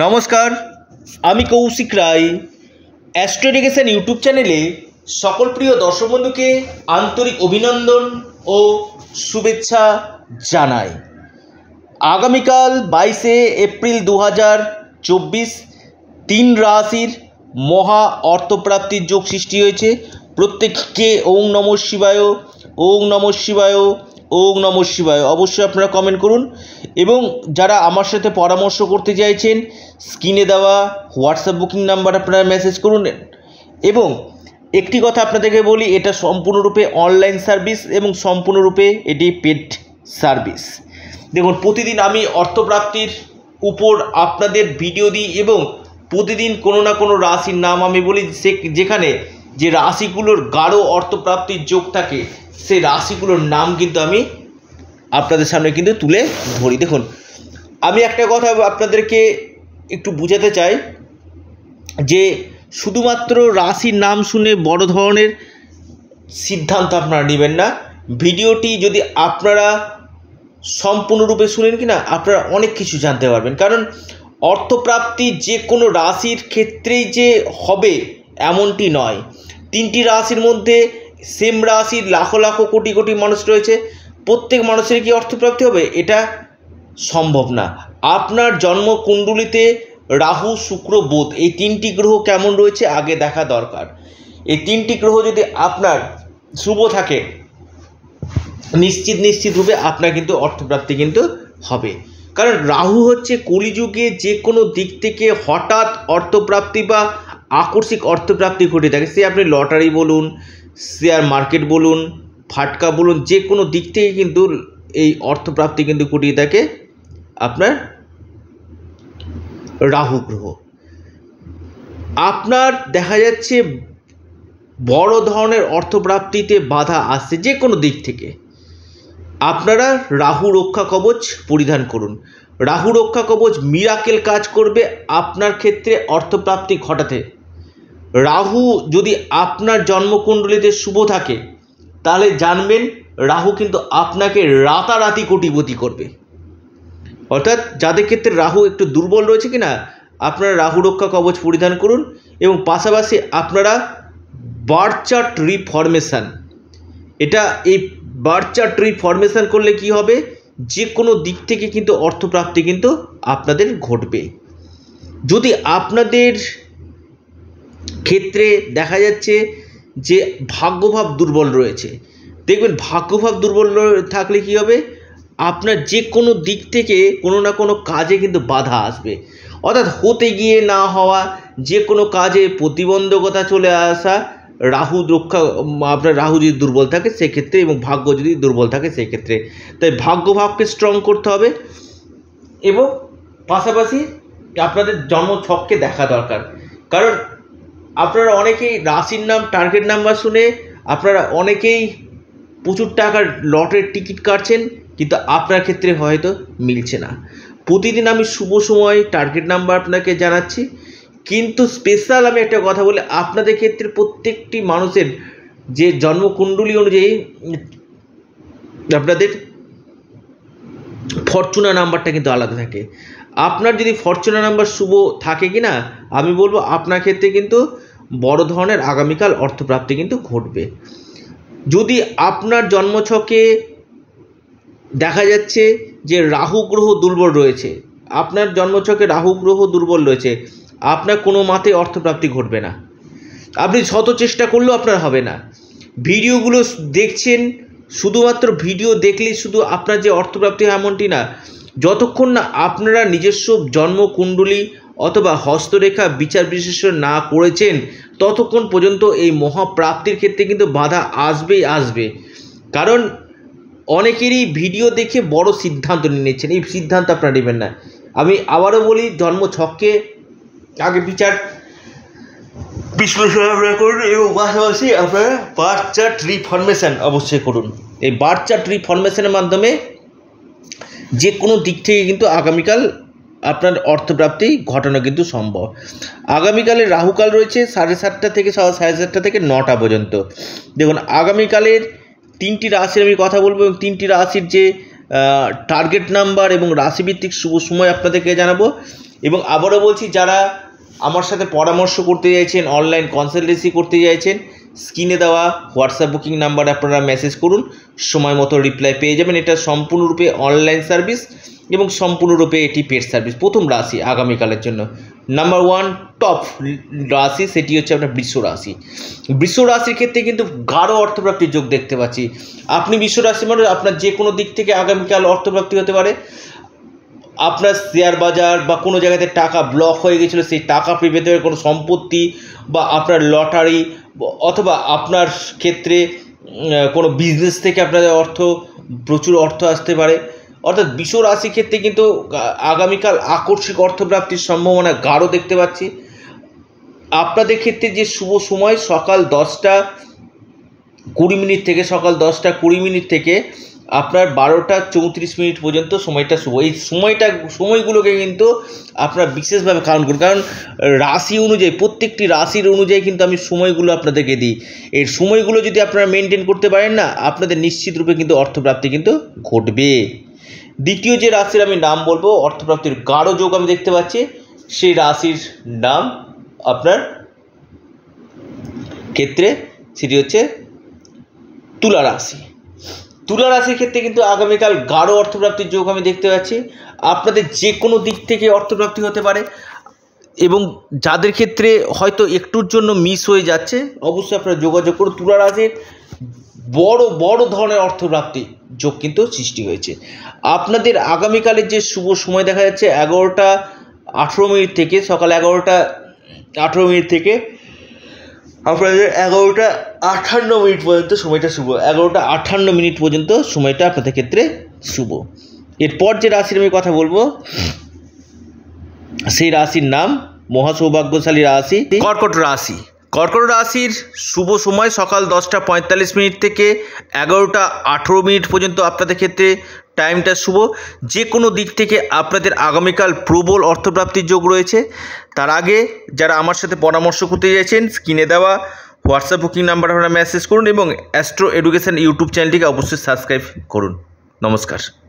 নমস্কার আমি কৌশিক রায় অ্যাস্ট্রোডিকেশন ইউটিউব চ্যানেলে সকল প্রিয় দর্শক বন্ধুকে আন্তরিক অভিনন্দন ও শুভেচ্ছা জানাই আগামীকাল বাইশে এপ্রিল দু হাজার চব্বিশ তিন রাশির মহা অর্থপ্রাপ্তির যোগ সৃষ্টি হয়েছে প্রত্যেককে ওং নম শিবায় ওং নম শিবায় ওং নম শিবায় অবশ্যই আপনারা কমেন্ট করুন এবং যারা আমার সাথে পরামর্শ করতে চাইছেন স্ক্রিনে দেওয়া হোয়াটসঅ্যাপ বুকিং নাম্বার আপনারা মেসেজ করুন এবং একটি কথা আপনাদেরকে বলি এটা সম্পূর্ণরূপে অনলাইন সার্ভিস এবং সম্পূর্ণরূপে এটি পেড সার্ভিস দেখুন প্রতিদিন আমি অর্থপ্রাপ্তির উপর আপনাদের ভিডিও দিই এবং প্রতিদিন কোনো না কোনো রাশির নাম আমি বলি সে যেখানে যে রাশিগুলোর গাঢ় অর্থপ্রাপ্তির যোগ থাকে সেই রাশিগুলোর নাম কিন্তু আমি আপনাদের সামনে কিন্তু তুলে ধরি দেখুন আমি একটা কথা আপনাদেরকে একটু বুঝাতে চাই যে শুধুমাত্র রাশির নাম শুনে বড় ধরনের সিদ্ধান্ত আপনারা নেবেন না ভিডিওটি যদি আপনারা সম্পূর্ণরূপে শুনেন কি না আপনারা অনেক কিছু জানতে পারবেন কারণ অর্থপ্রাপ্তি যে কোনো রাশির ক্ষেত্রেই যে হবে এমনটি নয় তিনটি রাশির মধ্যে সেম রাশির লাখো লাখো কোটি কোটি মানুষ রয়েছে প্রত্যেক মানুষের কি অর্থপ্রাপ্তি হবে এটা সম্ভব না আপনার জন্ম জন্মকুণ্ডলিতে রাহু শুক্র বুধ এই তিনটি গ্রহ কেমন রয়েছে আগে দেখা দরকার এই তিনটি গ্রহ যদি আপনার শুভ থাকে নিশ্চিত নিশ্চিত রূপে আপনার কিন্তু অর্থপ্রাপ্তি কিন্তু হবে কারণ রাহু হচ্ছে কলিযুগে যে কোনো দিক থেকে হঠাৎ অর্থপ্রাপ্তি বা আকস্মিক অর্থপ্রাপ্তি ঘটে থাকে সে আপনি লটারি বলুন শেয়ার মার্কেট বলুন ফাটকা বলুন যে কোনো দিক থেকে কিন্তু এই অর্থপ্রাপ্তি কিন্তু করিয়ে থাকে আপনার রাহু গ্রহ আপনার দেখা যাচ্ছে বড় ধরনের অর্থপ্রাপ্তিতে বাধা আসছে যে কোনো দিক থেকে আপনারা রাহু রক্ষা কবচ পরিধান করুন রাহু রক্ষা কবচ মিরাকেল কাজ করবে আপনার ক্ষেত্রে অর্থপ্রাপ্তি ঘটাতে রাহু যদি আপনার জন্মকুণ্ডলিতে শুভ থাকে তাহলে জানবেন রাহু কিন্তু আপনাকে রাতারাতি কোটিপতি করবে অর্থাৎ যাদের ক্ষেত্রে রাহু একটু দুর্বল রয়েছে কি না আপনারা রাহু রক্ষা কবচ পরিধান করুন এবং পাশাপাশি আপনারা বার্চার্ট রিফরমেশান এটা এই বার্চার্ট রিফরমেশান করলে কি হবে যে কোনো দিক থেকে কিন্তু অর্থপ্রাপ্তি কিন্তু আপনাদের ঘটবে যদি আপনাদের ক্ষেত্রে দেখা যাচ্ছে যে ভাগ্যভাব দুর্বল রয়েছে দেখবেন ভাগ্যভাব দুর্বল থাকলে কী হবে আপনার যে কোনো দিক থেকে কোনো না কোনো কাজে কিন্তু বাধা আসবে অর্থাৎ হতে গিয়ে না হওয়া যে কোনো কাজে প্রতিবন্ধকতা চলে আসা রাহু রক্ষা আপনার রাহু যদি দুর্বল থাকে সেক্ষেত্রে এবং ভাগ্য যদি দুর্বল থাকে সেক্ষেত্রে তাই ভাগ্যভাবকে স্ট্রং করতে হবে এবং পাশাপাশি আপনাদের জন্ম ছককে দেখা দরকার কারণ আপনারা অনেকেই রাশির নাম টার্গেট নাম্বার শুনে আপনারা অনেকেই প্রচুর টাকার লটের টিকিট কাটছেন কিন্তু আপনার ক্ষেত্রে হয়তো মিলছে না প্রতিদিন আমি শুভ সময় টার্গেট নাম্বার আপনাকে জানাচ্ছি কিন্তু স্পেশাল আমি একটা কথা বলি আপনাদের ক্ষেত্রে প্রত্যেকটি মানুষের যে জন্মকুণ্ডলী অনুযায়ী আপনাদের ফরচুনা নাম্বারটা কিন্তু আলাদা থাকে আপনার যদি ফরচুনা নাম্বার শুভ থাকে কি না আমি বলবো আপনার ক্ষেত্রে কিন্তু বড় ধরনের আগামীকাল অর্থপ্রাপ্তি কিন্তু ঘটবে যদি আপনার জন্মছকে দেখা যাচ্ছে যে রাহু গ্রহ দুর্বল রয়েছে আপনার জন্মছকে রাহু গ্রহ দুর্বল রয়েছে আপনার কোনো মাতে অর্থপ্রাপ্তি ঘটবে না আপনি শত চেষ্টা করলেও আপনার হবে না ভিডিওগুলো দেখছেন শুধুমাত্র ভিডিও দেখলেই শুধু আপনার যে অর্থপ্রাপ্তি হয় এমনটি না যতক্ষণ না আপনারা নিজস্ব জন্মকুণ্ডলী অথবা হস্তরেখা বিচার বিশ্লেষণ না করেছেন ততক্ষণ পর্যন্ত এই মহাপ্রাপ্তির ক্ষেত্রে কিন্তু বাধা আসবেই আসবে কারণ অনেকেরই ভিডিও দেখে বড় সিদ্ধান্ত নিয়ে নিচ্ছেন এই সিদ্ধান্ত আপনারা নেবেন না আমি আবারও বলি জন্ম ছককে আগে বিচার বিশ্লেষণ আপনারা করুন এবং পাশাপাশি আপনারা বার্থ চার্ট রিফরমেশান অবশ্যই করুন এই বার্থ চার্ট রিফরমেশানের মাধ্যমে যে কোনো দিক থেকে কিন্তু আগামীকাল আপনার অর্থপ্রাপ্তি ঘটানো কিন্তু সম্ভব আগামীকালের রাহুকাল রয়েছে সাড়ে সাতটা থেকে সাড়ে সাতটা থেকে নটা পর্যন্ত দেখুন আগামীকালের তিনটি রাশির আমি কথা বলবো এবং তিনটি রাশির যে টার্গেট নাম্বার এবং রাশিভিত্তিক শুভ সময় আপনাদেরকে জানাবো এবং আবারও বলছি যারা আমার সাথে পরামর্শ করতে চাইছেন অনলাইন কনসালটেন্সি করতে চাইছেন স্ক্রিনে দেওয়া হোয়াটসঅ্যাপ বুকিং নাম্বারে আপনারা মেসেজ করুন সময় মতো রিপ্লাই পেয়ে যাবেন এটা সম্পূর্ণরূপে অনলাইন সার্ভিস এবং সম্পূর্ণরূপে এটি পেড সার্ভিস প্রথম রাশি আগামীকালের জন্য নাম্বার ওয়ান টপ রাশি সেটি হচ্ছে আপনার বৃষ রাশি বৃষ রাশির ক্ষেত্রে কিন্তু গাঢ় অর্থপ্রাপ্তির যোগ দেখতে পাচ্ছি আপনি বৃষ রাশি মানে আপনার যে কোনো দিক থেকে আগামীকাল অর্থপ্রাপ্তি হতে পারে আপনার শেয়ার বাজার বা কোনো জায়গাতে টাকা ব্লক হয়ে গেছিলো সেই টাকা ফিরে পেতে পারে কোনো সম্পত্তি বা আপনার লটারি অথবা আপনার ক্ষেত্রে কোনো বিজনেস থেকে আপনাদের অর্থ প্রচুর অর্থ আসতে পারে অর্থাৎ বিশ্ব রাশির ক্ষেত্রে কিন্তু আগামীকাল আকস্মিক অর্থপ্রাপ্তির সম্ভাবনা গাঢ় দেখতে পাচ্ছি আপনাদের ক্ষেত্রে যে শুভ সময় সকাল দশটা কুড়ি মিনিট থেকে সকাল দশটা কুড়ি মিনিট থেকে আপনার বারোটা চৌত্রিশ মিনিট পর্যন্ত সময়টা শুভ এই সময়টা সময়গুলোকে কিন্তু আপনারা বিশেষভাবে কারণ করুন কারণ রাশি অনুযায়ী প্রত্যেকটি রাশির অনুযায়ী কিন্তু আমি সময়গুলো আপনাদেরকে দিই এর সময়গুলো যদি আপনারা মেনটেন করতে পারেন না আপনাদের নিশ্চিত রূপে কিন্তু অর্থপ্রাপ্তি কিন্তু ঘটবে দ্বিতীয় যে রাশির আমি নাম বলবো অর্থপ্রাপ্তির গাঢ় যোগ আমি দেখতে পাচ্ছি সেই রাশির নাম আপনার ক্ষেত্রে সেটি হচ্ছে তুলা রাশি তুলা রাশির ক্ষেত্রে কিন্তু আগামীকাল গাঢ় অর্থপ্রাপ্তির যোগ আমি দেখতে পাচ্ছি আপনাদের যে কোনো দিক থেকে অর্থপ্রাপ্তি হতে পারে এবং যাদের ক্ষেত্রে হয়তো একটুর জন্য মিস হয়ে যাচ্ছে অবশ্যই আপনারা যোগাযোগ করুন তুলা রাশির বড় বড় ধরনের অর্থপ্রাপ্তি যোগ কিন্তু সৃষ্টি হয়েছে আপনাদের আগামীকালের যে শুভ সময় দেখা যাচ্ছে এগারোটা আঠেরো মিনিট থেকে সকাল এগারোটা আঠেরো মিনিট থেকে আপনাদের এগারোটা আঠান্ন মিনিট পর্যন্ত সময়টা শুভ এগারোটা আঠান্ন মিনিট পর্যন্ত সময়টা আপনাদের ক্ষেত্রে শুভ এরপর যে রাশির আমি কথা বলবো সেই রাশির নাম মহাসৌভাগ্যশালী রাশি কর্কট রাশি কর্কট রাশির শুভ সময় সকাল দশটা পঁয়তাল্লিশ মিনিট থেকে এগারোটা আঠেরো মিনিট পর্যন্ত আপনাদের ক্ষেত্রে টাইমটা শুভ যে কোনো দিক থেকে আপনাদের আগামীকাল প্রবল অর্থপ্রাপ্তির যোগ রয়েছে তার আগে যারা আমার সাথে পরামর্শ করতে চাইছেন স্ক্রিনে দেওয়া হোয়াটসঅ্যাপ বুকিং নাম্বার আপনারা মেসেজ করুন এবং অ্যাস্ট্রো এডুকেশান ইউটিউব চ্যানেলটিকে অবশ্যই সাবস্ক্রাইব করুন নমস্কার